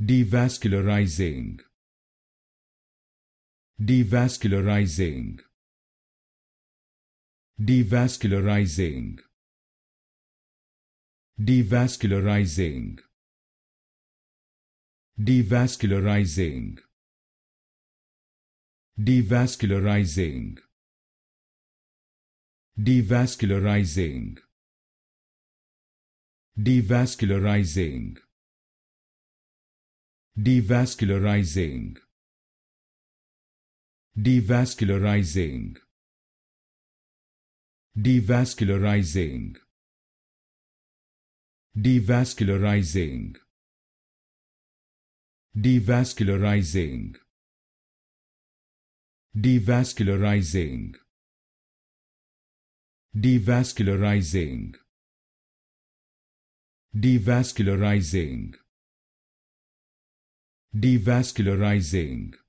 Devascularizing. Devascularizing. Devascularizing. Devascularizing. Devascularizing. Devascularizing. Devascularizing. Devascularizing. Devascularizing. Devascularizing. Devascularizing. Devascularizing. Devascularizing. Devascularizing. Devascularizing. Devascularizing Devascularizing